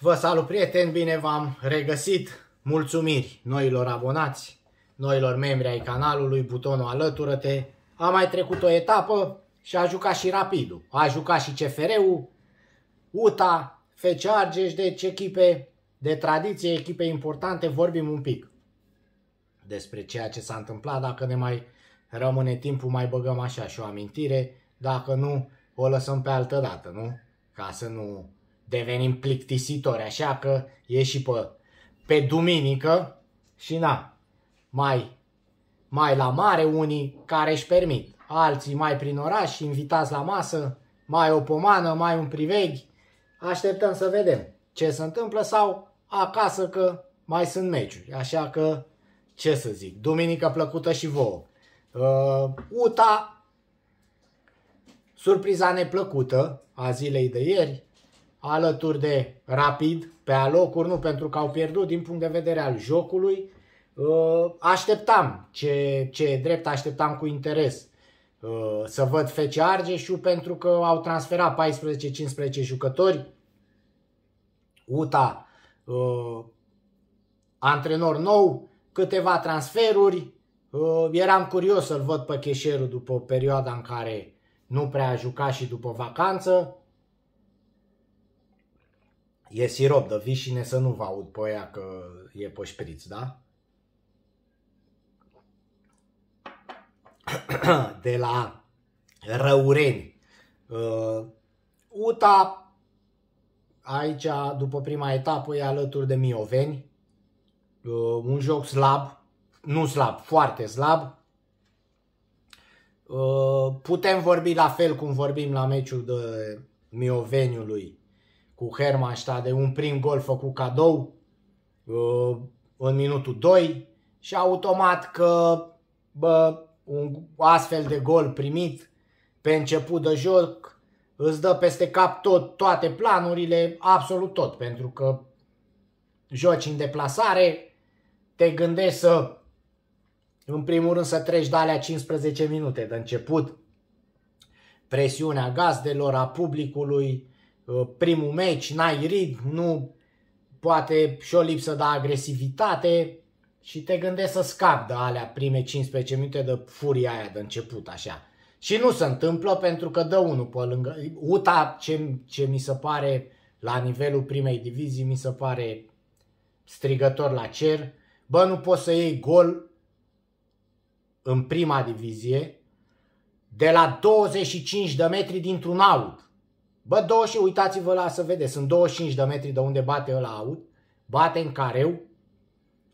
Vă salut prieteni, bine v-am regăsit! Mulțumiri noilor abonați, noilor membri ai canalului, butonul alătură-te. A mai trecut o etapă și a jucat și Rapidul, a jucat și CFR-ul, UTA, FC Argeș, deci echipe de tradiție, echipe importante, vorbim un pic despre ceea ce s-a întâmplat, dacă ne mai rămâne timpul, mai băgăm așa și o amintire, dacă nu, o lăsăm pe altă dată, nu? Ca să nu devenim plictisitori, așa că e și pe, pe duminică și na, mai, mai la mare unii care își permit, alții mai prin oraș, invitați la masă, mai o pomană, mai un priveghi, așteptăm să vedem ce se întâmplă sau acasă că mai sunt meciuri, așa că ce să zic, duminică plăcută și vouă. Uh, UTA, surpriza neplăcută a zilei de ieri, alături de Rapid pe alocuri, nu pentru că au pierdut din punct de vedere al jocului. Uh, așteptam ce, ce drept, așteptam cu interes uh, să văd Fece Argeșu pentru că au transferat 14-15 jucători. UTA, uh, antrenor nou, câteva transferuri. Eram curios să-l văd pe Cheșeru după perioada în care nu prea a jucat și după vacanță. E sirop de vișine să nu vă aud pe aia că e pe șpriț, da? De la Răureni. Uh, UTA aici, după prima etapă, e alături de Mioveni. Uh, un joc slab, nu slab, foarte slab. Uh, putem vorbi la fel cum vorbim la meciul de Mioveniului cu de un prim gol făcut cadou uh, în minutul 2 și automat că bă, un astfel de gol primit pe început de joc îți dă peste cap tot, toate planurile, absolut tot, pentru că joci în deplasare, te gândești să, în primul rând, să treci de alea 15 minute de început, presiunea gazdelor, a publicului, Uh, primul meci, n-ai rid, nu poate și o lipsă de agresivitate și te gândești să scapi de alea prime 15 minute de furia aia de început, așa. Și nu se întâmplă pentru că dă unul pe lângă... UTA, ce, ce mi se pare la nivelul primei divizii, mi se pare strigător la cer. Bă, nu poți să iei gol în prima divizie de la 25 de metri dintr-un aut. Bă, 25, uitați-vă la să vedeți, sunt 25 de metri de unde bate ăla aut, bate în careu,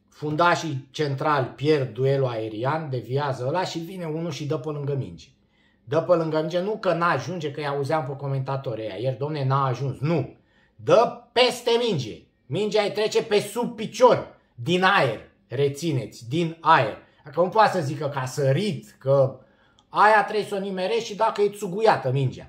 fundașii central pierd duelul aerian, deviază ăla și vine unul și dă pe lângă minge. Dă pe lângă minge, nu că n-ajunge, că i-auzeam pe comentatorii aia, ieri domne n-a ajuns, nu. Dă peste minge, mingea îi trece pe sub picior, din aer, rețineți, din aer. Dacă nu poate să zică că a sărit, că aia trebuie să o nimerești și dacă e țuguiată mingea.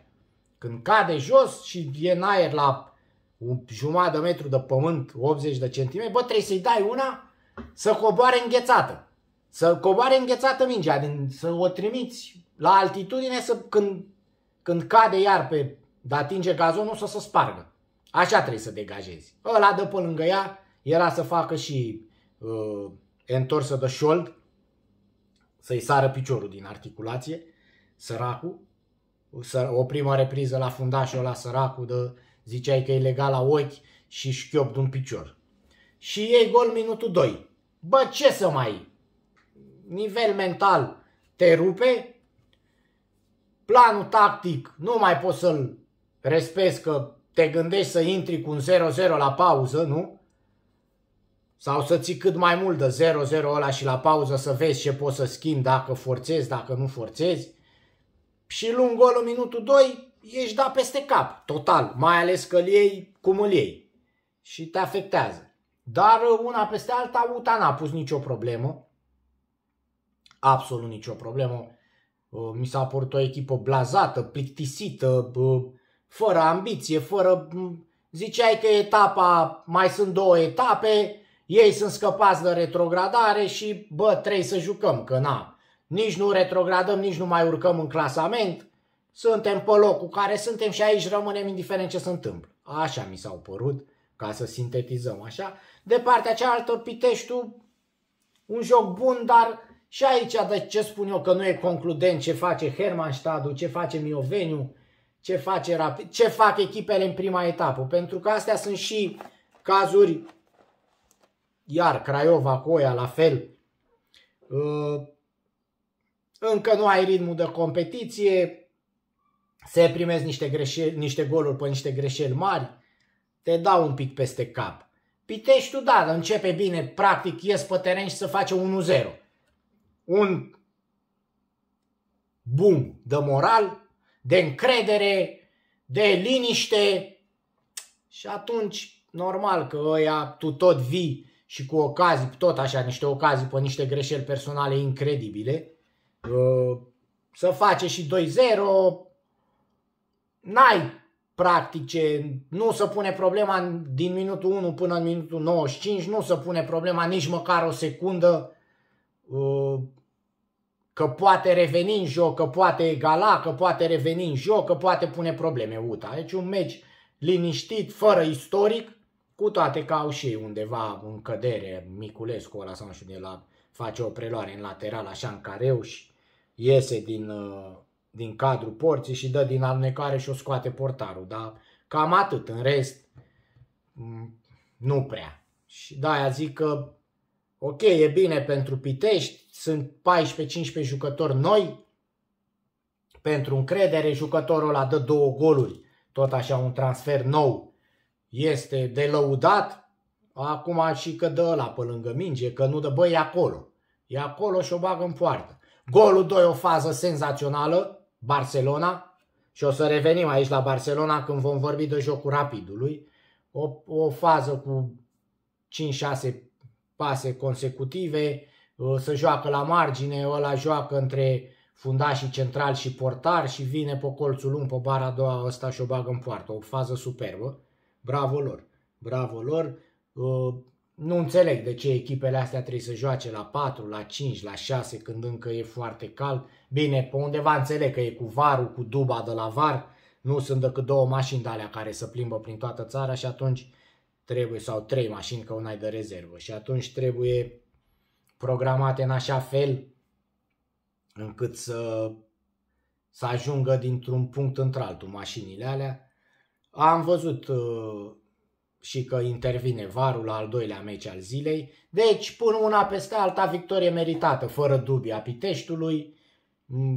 Când cade jos și e în aer la un jumătate de metru de pământ, 80 de centimetri, bă, trebuie să-i dai una să coboare înghețată. Să coboare înghețată mingea, din, să o trimiți la altitudine să, când, când cade iar pe de atinge gazonul să se spargă. Așa trebuie să degajezi. Ăla de pe lângă ea, era să facă și uh, întorsă de șold, să-i sară piciorul din articulație, săracul, o prima repriză la fundașul la săracul, de, ziceai că e legal la ochi și șchiop de un picior. Și ei gol minutul 2. Bă, ce să mai... Nivel mental te rupe, planul tactic nu mai poți să-l respezi că te gândești să intri cu un 0-0 la pauză, nu? Sau să ții cât mai mult de 0-0 ăla și la pauză să vezi ce poți să schimbi, dacă forțezi, dacă nu forțezi și lung golul minutul 2, ești dat peste cap, total, mai ales că îl iei cum îl iei și te afectează. Dar una peste alta, UTA n-a pus nicio problemă, absolut nicio problemă. Uh, mi s-a părut o echipă blazată, plictisită, uh, fără ambiție, fără... Mm, ziceai că etapa, mai sunt două etape, ei sunt scăpați de retrogradare și, bă, trebuie să jucăm, că n-am nici nu retrogradăm, nici nu mai urcăm în clasament, suntem pe locul care suntem și aici rămânem indiferent ce se întâmplă. Așa mi s-au părut, ca să sintetizăm așa. De partea cealaltă, Piteștiul, un joc bun, dar și aici, de ce spun eu că nu e concludent ce face Hermannstadu, ce face Mioveniu, ce, face rapid, ce fac echipele în prima etapă. Pentru că astea sunt și cazuri, iar Craiova, Coia, la fel, uh, încă nu ai ritmul de competiție, se primezi niște, greșeli, niște goluri pe niște greșeli mari, te dau un pic peste cap. Piteștiul, da, începe bine, practic ies pe teren și să face 1-0. Un bum de moral, de încredere, de liniște și atunci normal că ăia tu tot vii și cu ocazii, tot așa, niște ocazii pe niște greșeli personale incredibile, Uh, să face și 2-0, n-ai practice, nu se pune problema din minutul 1 până în minutul 95, nu se pune problema nici măcar o secundă uh, că poate reveni în joc, că poate egala, că poate reveni în joc, că poate pune probleme UTA. Deci un meci liniștit, fără istoric, cu toate că au și ei undeva în cădere, Miculescu ăla sau nu știu de la face o preluare în lateral așa în careu și iese din, uh, din cadrul porții și dă din alnecare și o scoate portarul. Dar cam atât. În rest, nu prea. Și da, aia zic că ok, e bine pentru Pitești, sunt 14-15 jucători noi, pentru încredere jucătorul ăla dă două goluri, tot așa un transfer nou, este de lăudat, acum și că dă la pe lângă minge, că nu dă, băi, e acolo, e acolo și o bagă în poartă. Golul 2 o fază senzațională, Barcelona, și o să revenim aici la Barcelona când vom vorbi de jocul rapidului. O, o fază cu 5-6 pase consecutive, uh, să joacă la margine, ăla joacă între fundașii central și portar și vine pe colțul lung, pe bara a doua ăsta și o bagă în poartă. O fază superbă. Bravo lor! Bravo lor! Uh, nu înțeleg de ce echipele astea trebuie să joace la 4, la 5, la 6 când încă e foarte cald. Bine, pe undeva înțeleg că e cu varul, cu duba de la var, nu sunt decât două mașini de alea care se plimbă prin toată țara și atunci trebuie, sau trei mașini că una e de rezervă și atunci trebuie programate în așa fel încât să, să ajungă dintr-un punct într-altul mașinile alea. Am văzut uh, și că intervine varul la al doilea meci al zilei. Deci pun una peste alta, victorie meritată, fără dubii a Piteștiului.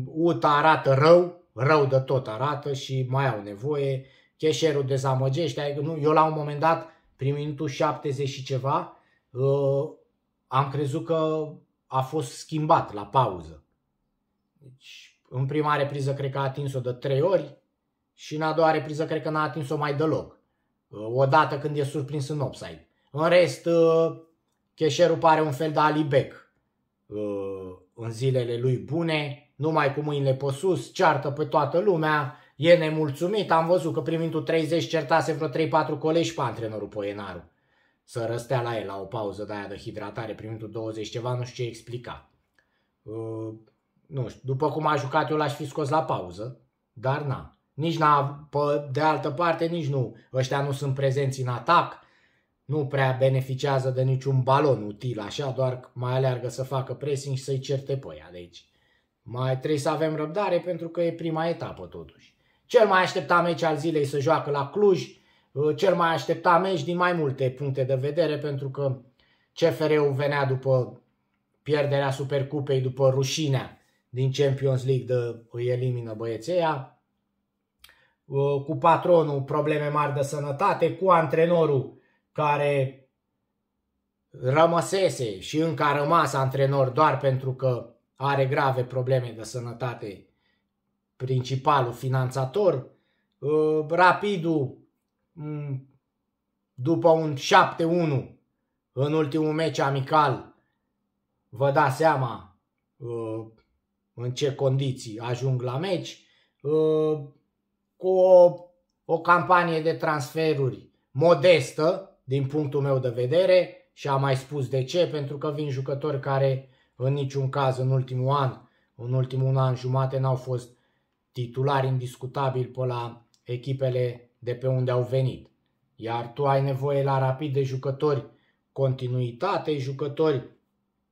UTA arată rău, rău de tot arată și mai au nevoie. Cheșerul dezamăgește, adică nu, eu la un moment dat, prin minutul 70 și ceva, ă, am crezut că a fost schimbat la pauză. Deci, în prima repriză cred că a atins-o de trei ori și în a doua repriză cred că n-a atins-o mai deloc. Uh, odată când e surprins în offside. În rest, uh, cheșerul pare un fel de alibec uh, în zilele lui bune, numai cu mâinile pe sus, ceartă pe toată lumea, e nemulțumit. Am văzut că primind 30 certase vreo 3-4 colegi pe antrenorul Poenaru. Să răstea la el la o pauză de aia de hidratare primind 20 ceva, nu știu ce explica. Nu știu, după cum a jucat eu l-aș fi scos la pauză, dar n-am nici la, pe, de altă parte nici nu. Ăștia nu sunt prezenți în atac, nu prea beneficiază de niciun balon util, așa, doar mai aleargă să facă pressing și să-i certe pe ea. Deci mai trebuie să avem răbdare pentru că e prima etapă totuși. Cel mai așteptat meci al zilei să joacă la Cluj, ă, cel mai așteptat meci din mai multe puncte de vedere pentru că CFR-ul venea după pierderea Supercupei, după rușinea din Champions League de îi elimină băiețeia. Uh, cu patronul probleme mari de sănătate, cu antrenorul care rămăsese și încă a rămas antrenor doar pentru că are grave probleme de sănătate principalul finanțator. Uh, Rapidul, după un 7-1 în ultimul meci amical, vă dați seama uh, în ce condiții ajung la meci cu o, o campanie de transferuri modestă, din punctul meu de vedere, și am mai spus de ce, pentru că vin jucători care în niciun caz în ultimul an, în ultimul an jumate n-au fost titulari indiscutabil pe la echipele de pe unde au venit. Iar tu ai nevoie la rapid de jucători continuitate, jucători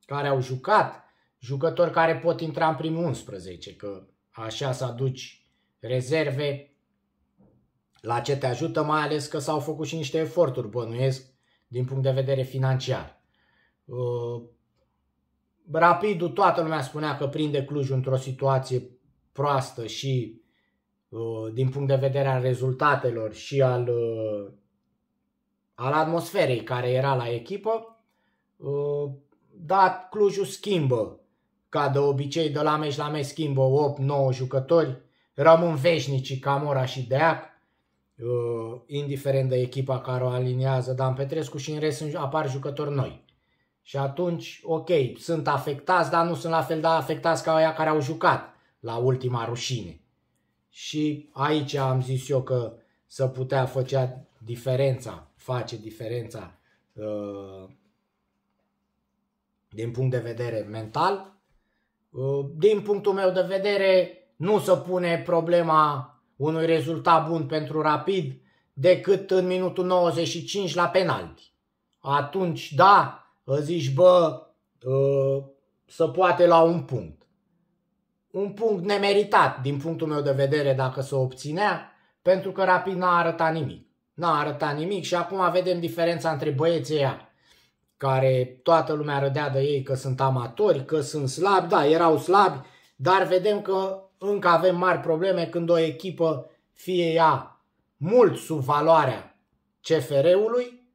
care au jucat, jucători care pot intra în primul 11, că așa să aduci rezerve la ce te ajută, mai ales că s-au făcut și niște eforturi, bănuiesc, din punct de vedere financiar. Uh, Rapidul, toată lumea spunea că prinde Cluj într-o situație proastă și uh, din punct de vedere al rezultatelor și al, uh, al atmosferei care era la echipă, dar Clujul schimbă, ca de obicei de la meci la meci schimbă 8-9 jucători, rămân veșnicii Camora și Deac, uh, indiferent de echipa care o aliniază Dan Petrescu și în rest apar jucători noi. Și atunci, ok, sunt afectați, dar nu sunt la fel de afectați ca aia care au jucat la ultima rușine. Și aici am zis eu că să putea făcea diferența, face diferența uh, din punct de vedere mental. Uh, din punctul meu de vedere, nu se pune problema unui rezultat bun pentru Rapid decât în minutul 95 la penalti. Atunci, da, zici, bă, uh, să poate la un punct. Un punct nemeritat, din punctul meu de vedere, dacă se obținea, pentru că Rapid n-a arătat nimic. N-a arătat nimic și acum vedem diferența între băieții ăia, care toată lumea rădea de ei că sunt amatori, că sunt slabi, da, erau slabi, dar vedem că încă avem mari probleme când o echipă, fie ea mult sub valoarea CFR-ului,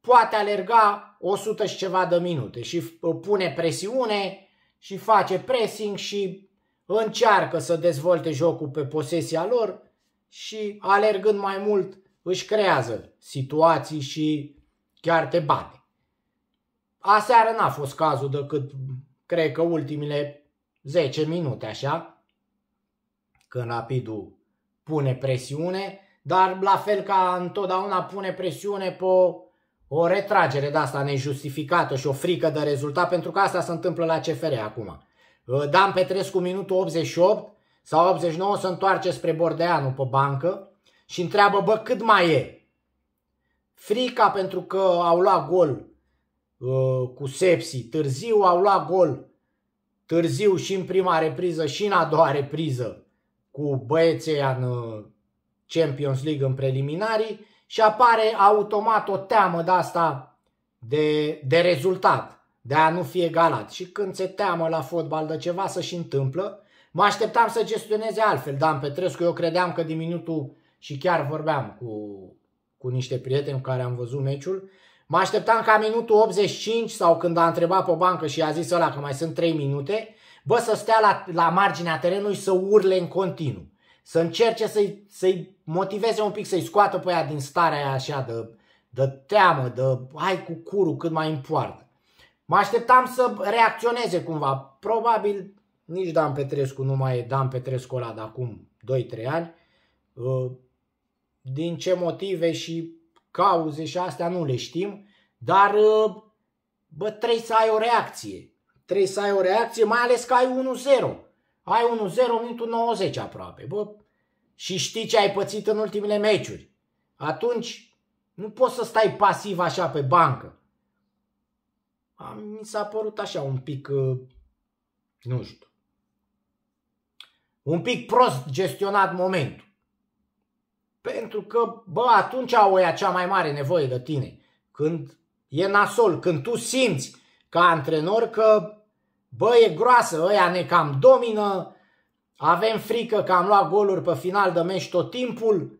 poate alerga 100 și ceva de minute și pune presiune și face pressing și încearcă să dezvolte jocul pe posesia lor și alergând mai mult își creează situații și chiar te bate. Aseară n-a fost cazul decât, cred că, ultimile 10 minute așa, când Rapidul pune presiune, dar la fel ca întotdeauna pune presiune pe o retragere de asta nejustificată și o frică de rezultat, pentru că asta se întâmplă la CFR acum. Uh, Dan Petrescu, minutul 88 sau 89, se întoarce spre Bordeanu pe bancă și întreabă, bă, cât mai e? Frica pentru că au luat gol uh, cu sepsi târziu, au luat gol târziu și în prima repriză și în a doua repriză cu băieții în uh, Champions League în preliminarii și apare automat o teamă de asta de, de rezultat, de a nu fi egalat. Și când se teamă la fotbal de ceva să și întâmplă, mă așteptam să gestioneze altfel Dan Petrescu. Eu credeam că din minutul și chiar vorbeam cu, cu niște prieteni care am văzut meciul, Mă așteptam ca minutul 85 sau când a întrebat pe bancă și a zis ăla că mai sunt 3 minute, bă, să stea la, la marginea terenului să urle în continuu. Să încerce să-i, să motiveze un pic, să-i scoată pe ea din starea aia așa de, de teamă, de hai cu curul cât mai împoartă. Mă așteptam să reacționeze cumva. Probabil nici Dan Petrescu nu mai e Dan Petrescu ăla de acum 2-3 ani. Ă, din ce motive și cauze și astea nu le știm, dar uh, bă, trebuie să ai o reacție. Trebuie să ai o reacție, mai ales că ai 1-0. Ai 1-0 minutul 90 aproape. Bă, și știi ce ai pățit în ultimele meciuri. Atunci nu poți să stai pasiv așa pe bancă. Am, mi s-a părut așa un pic, uh, nu știu, un pic prost gestionat momentul. Pentru că, bă, atunci au ea cea mai mare nevoie de tine. Când e nasol, când tu simți ca antrenor că, bă, e groasă, ăia ne cam domină, avem frică că am luat goluri pe final de meci tot timpul,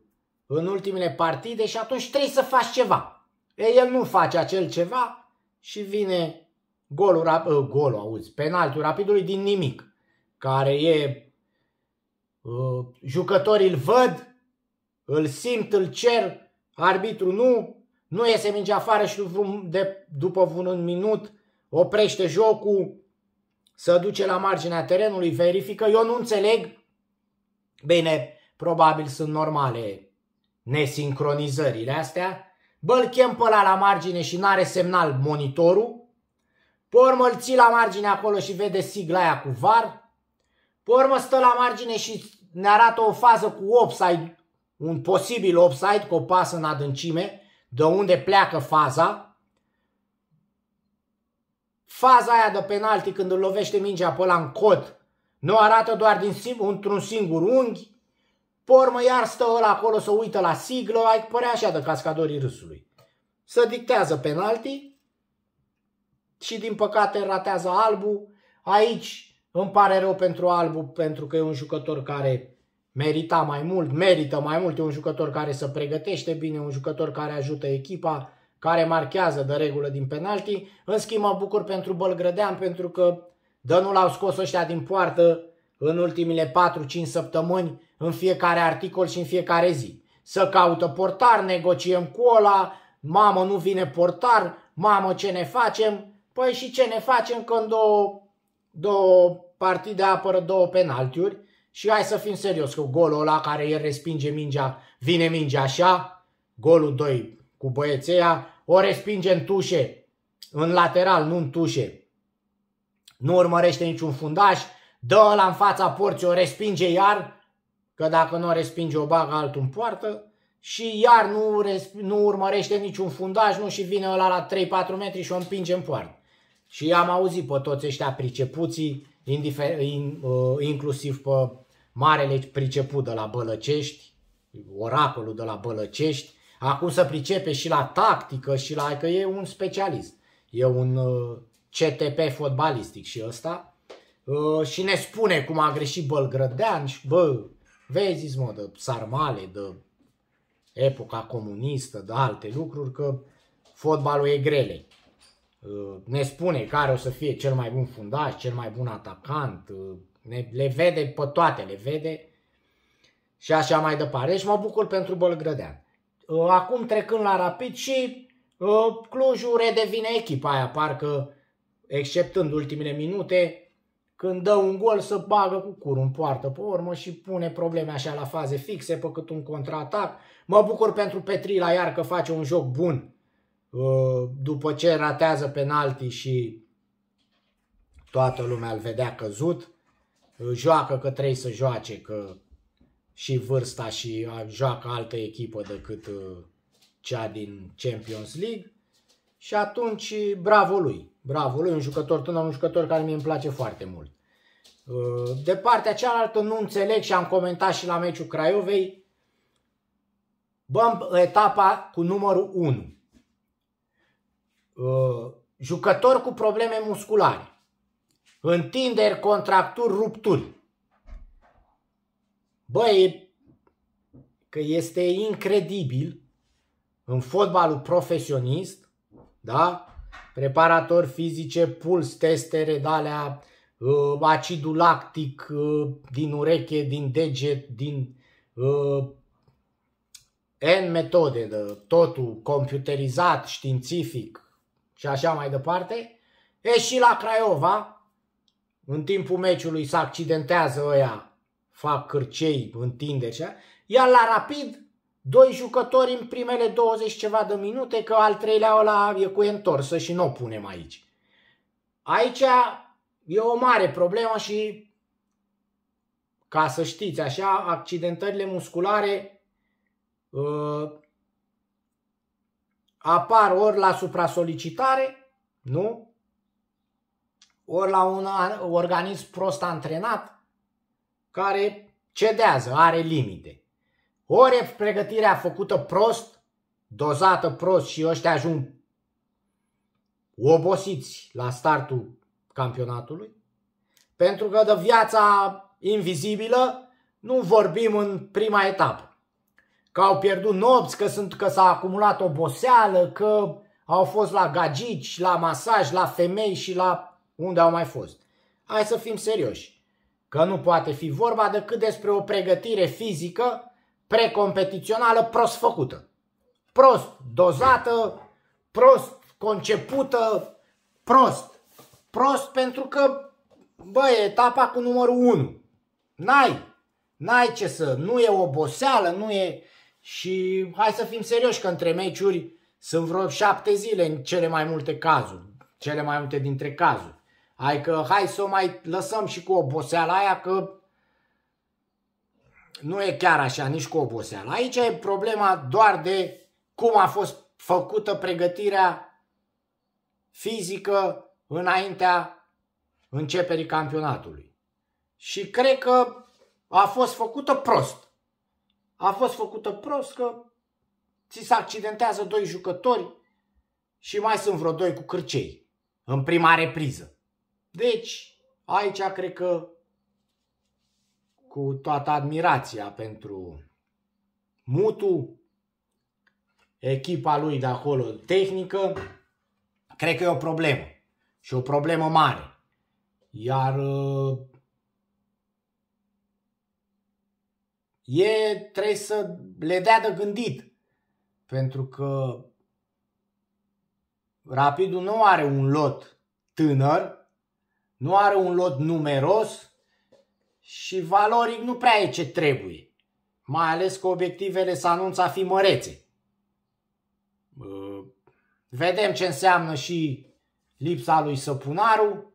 în ultimele partide și atunci trebuie să faci ceva. E, el nu face acel ceva și vine golul, rap- ă, golul auzi, penaltul rapidului din nimic, care e ă, jucătorii îl văd, îl simt, îl cer, arbitru nu, nu iese minge afară și de, după un minut oprește jocul, să duce la marginea terenului, verifică. Eu nu înțeleg. Bine, probabil sunt normale nesincronizările astea. Bă, îl chem pe ăla la margine și n-are semnal monitorul. Pe urmă îl ții la margine acolo și vede sigla aia cu var. Pe urmă stă la margine și ne arată o fază cu offside un posibil offside cu o pasă în adâncime, de unde pleacă faza. Faza aia de penalti când îl lovește mingea pe ăla în cot, nu arată doar din într-un singur unghi, Pormă iar stă ăla acolo să uită la siglă, ai părea așa de cascadorii râsului. Să dictează penalti și din păcate ratează albu Aici îmi pare rău pentru albu pentru că e un jucător care merita mai mult, merită mai mult. E un jucător care se pregătește bine, un jucător care ajută echipa, care marchează de regulă din penalti. În schimb, mă bucur pentru Bălgrădean pentru că dă nu l-au scos ăștia din poartă în ultimile 4-5 săptămâni, în fiecare articol și în fiecare zi. Să caută portar, negociem cu ăla, mamă nu vine portar, mamă ce ne facem? Păi și ce ne facem când două, două partide apără două penaltiuri? Și hai să fim serios cu golul ăla care el respinge mingea, vine mingea așa, golul 2 cu băieția, o respinge în tușe, în lateral, nu în tușe. Nu urmărește niciun fundaș, dă la în fața porții, o respinge iar, că dacă nu o respinge o bagă altul în poartă și iar nu, nu urmărește niciun fundaj, nu și vine ăla la 3-4 metri și o împinge în poartă. Și am auzit pe toți ăștia pricepuții, in, uh, inclusiv pe marele priceput de la Bălăcești, oracolul de la Bălăcești, acum să pricepe și la tactică și la că e un specialist. E un uh, CTP fotbalistic și ăsta. Uh, și ne spune cum a greșit Bălgrădean și bă, vezi mă, de sarmale, de epoca comunistă, de alte lucruri, că fotbalul e grele. Uh, ne spune care o să fie cel mai bun fundaș, cel mai bun atacant, ne, le vede pe toate, le vede și așa mai departe. Și deci mă bucur pentru Bălgrădean. Ă, acum trecând la Rapid și ă, Clujul redevine echipa aia, parcă exceptând ultimele minute, când dă un gol să bagă cu curul în poartă pe urmă și pune probleme așa la faze fixe, pe cât un contraatac. Mă bucur pentru Petrila iar că face un joc bun ă, după ce ratează penalti și toată lumea îl vedea căzut joacă că trebuie să joace, că și vârsta și joacă altă echipă decât uh, cea din Champions League. Și atunci, bravo lui. Bravo lui, un jucător tânăr, un jucător care mi îmi place foarte mult. Uh, de partea cealaltă nu înțeleg și am comentat și la meciul Craiovei, băm etapa cu numărul 1. Uh, jucător cu probleme musculare. Întinderi, contracturi, rupturi. Băi, că este incredibil în fotbalul profesionist, da? preparatori fizice, puls, testere, dalea, uh, acidul lactic uh, din ureche, din deget, din uh, N metode, de totul computerizat, științific și așa mai departe. E și la Craiova, în timpul meciului se accidentează ăia, fac cărcei, întinderi deci, și iar la rapid, doi jucători în primele 20 ceva de minute, că al treilea ăla e cu întorsă și nu o punem aici. Aici e o mare problemă și ca să știți așa, accidentările musculare uh, apar ori la supra solicitare, nu? ori la un organism prost antrenat care cedează, are limite. Ori e pregătirea făcută prost, dozată prost și ăștia ajung obosiți la startul campionatului, pentru că de viața invizibilă nu vorbim în prima etapă. Că au pierdut nopți, că, sunt, că s-a acumulat oboseală, că au fost la gagici, la masaj, la femei și la unde au mai fost? Hai să fim serioși, că nu poate fi vorba decât despre o pregătire fizică precompetițională prost făcută. Prost dozată, prost concepută, prost. Prost pentru că, bă, e etapa cu numărul 1. N-ai, n-ai ce să, nu e oboseală, nu e... Și hai să fim serioși că între meciuri sunt vreo șapte zile în cele mai multe cazuri, cele mai multe dintre cazuri că hai să o mai lăsăm și cu oboseala aia că nu e chiar așa, nici cu oboseala. Aici e problema doar de cum a fost făcută pregătirea fizică înaintea începerii campionatului. Și cred că a fost făcută prost. A fost făcută prost că ți se accidentează doi jucători și mai sunt vreo doi cu cârcei în prima repriză. Deci, aici cred că cu toată admirația pentru Mutu, echipa lui de acolo tehnică, cred că e o problemă. Și o problemă mare. Iar uh, e, trebuie să le dea de gândit. Pentru că Rapidul nu are un lot tânăr, nu are un lot numeros și valoric nu prea e ce trebuie. Mai ales că obiectivele să anunță a fi mărețe. Uh. Vedem ce înseamnă și lipsa lui Săpunaru,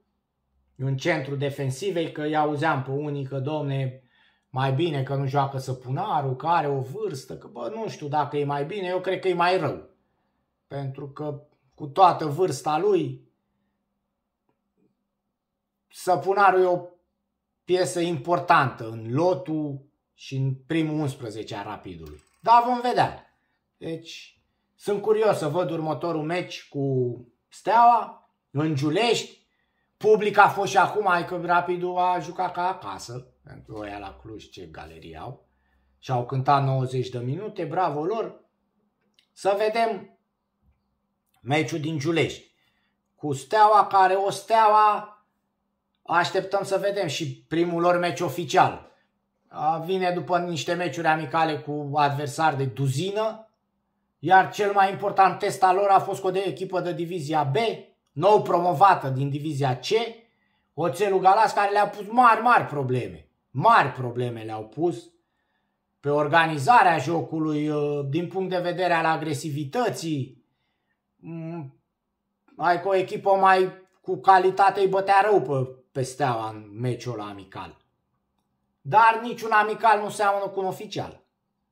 un centru defensivei, că i auzeam pe unii că, domne, mai bine că nu joacă Săpunaru, că are o vârstă, că bă, nu știu dacă e mai bine, eu cred că e mai rău. Pentru că cu toată vârsta lui, Săpunarul e o piesă importantă în lotul și în primul 11 a Rapidului. Dar vom vedea. Deci, sunt curios să văd următorul meci cu Steaua, în Giulești. Public a fost și acum, ai că Rapidul a jucat ca acasă, pentru oia la Cluj ce galerie au. Și au cântat 90 de minute, bravo lor. Să vedem meciul din Giulești cu Steaua, care o Steaua Așteptăm să vedem și primul lor meci oficial. Vine după niște meciuri amicale cu adversari de duzină, iar cel mai important test al lor a fost cu o de echipă de divizia B, nou promovată din divizia C, Oțelul galas care le-a pus mari, mari probleme. Mari probleme le-au pus pe organizarea jocului, ă, din punct de vedere al agresivității. Mm, Ai cu o echipă mai cu calitate îi bătea rău pe pe steaua în meciul ăla amical. Dar niciun amical nu seamănă cu un oficial.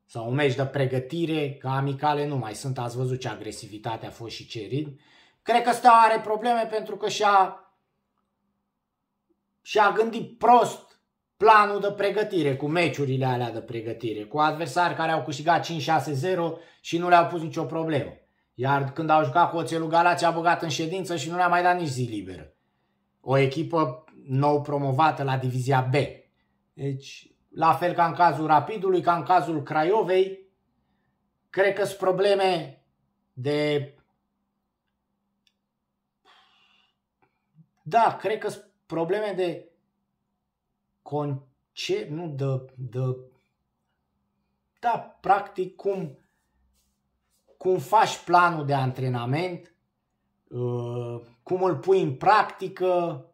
Sau un meci de pregătire, că amicale nu mai sunt, ați văzut ce agresivitate a fost și Cerin. Cred că Steaua are probleme pentru că și-a, și-a gândit prost planul de pregătire, cu meciurile alea de pregătire, cu adversari care au câștigat 5-6-0 și nu le-au pus nicio problemă. Iar când au jucat cu Oțelul Galați, a băgat în ședință și nu le-a mai dat nici zi liberă. O echipă nou promovată la divizia B. Deci, la fel ca în cazul Rapidului, ca în cazul Craiovei, cred că sunt probleme de... Da, cred că sunt probleme de conce... nu, de, de... Da, practic cum, cum faci planul de antrenament, uh, cum îl pui în practică,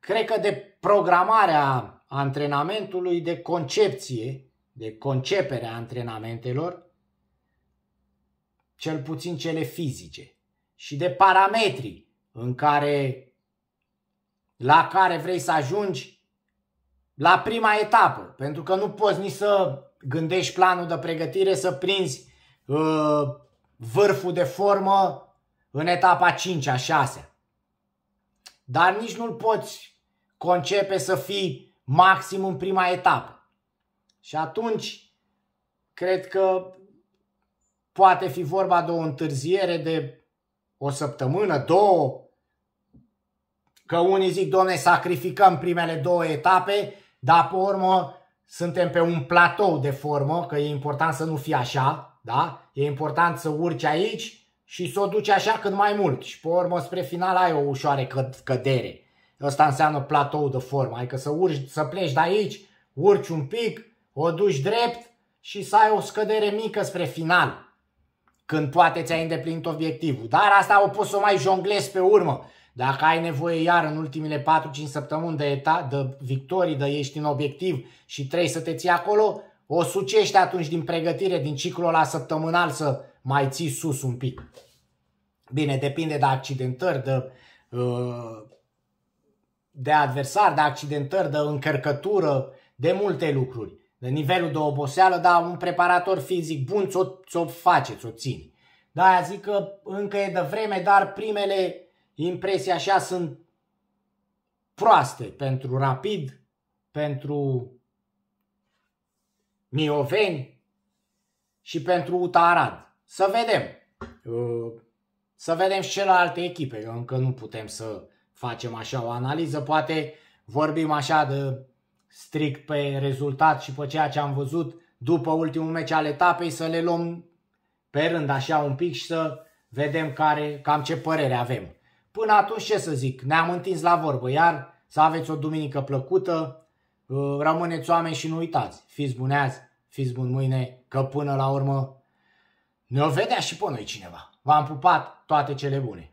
Cred că de programarea antrenamentului, de concepție, de conceperea antrenamentelor, cel puțin cele fizice, și de parametrii în care, la care vrei să ajungi la prima etapă, pentru că nu poți nici să gândești planul de pregătire să prinzi uh, vârful de formă în etapa 5-a, 6 -a dar nici nu-l poți concepe să fii maxim în prima etapă. Și atunci, cred că poate fi vorba de o întârziere de o săptămână, două, că unii zic, domne, sacrificăm primele două etape, dar pe urmă suntem pe un platou de formă, că e important să nu fie așa, da? E important să urci aici, și să o duci așa cât mai mult și pe urmă spre final ai o ușoare căd- cădere. Ăsta înseamnă platou de formă, adică să, urci, să pleci de aici, urci un pic, o duci drept și să ai o scădere mică spre final, când poate ți-ai îndeplinit obiectivul. Dar asta o poți să o mai jonglezi pe urmă. Dacă ai nevoie iar în ultimile 4-5 săptămâni de, eta- de victorii, de ești în obiectiv și trebuie să te ții acolo, o sucești atunci din pregătire, din ciclul la săptămânal să mai ții sus un pic. Bine, depinde de accidentări, de, uh, de adversar, de accidentări, de încărcătură, de multe lucruri. De nivelul de oboseală, dar un preparator fizic bun ți-o, ți-o face, ți-o ține. Da, aia zic că încă e de vreme, dar primele impresii așa sunt proaste pentru Rapid, pentru Mioveni și pentru utarad. Să vedem. Uh, să vedem și celelalte echipe, că încă nu putem să facem așa o analiză. Poate vorbim așa de strict pe rezultat și pe ceea ce am văzut după ultimul meci al etapei, să le luăm pe rând așa un pic și să vedem care, cam ce părere avem. Până atunci ce să zic, ne-am întins la vorbă, iar să aveți o duminică plăcută, uh, rămâneți oameni și nu uitați, fiți buni azi, fiți buni mâine, că până la urmă ne-o vedea și pe noi cineva. V-am pupat toate cele bune!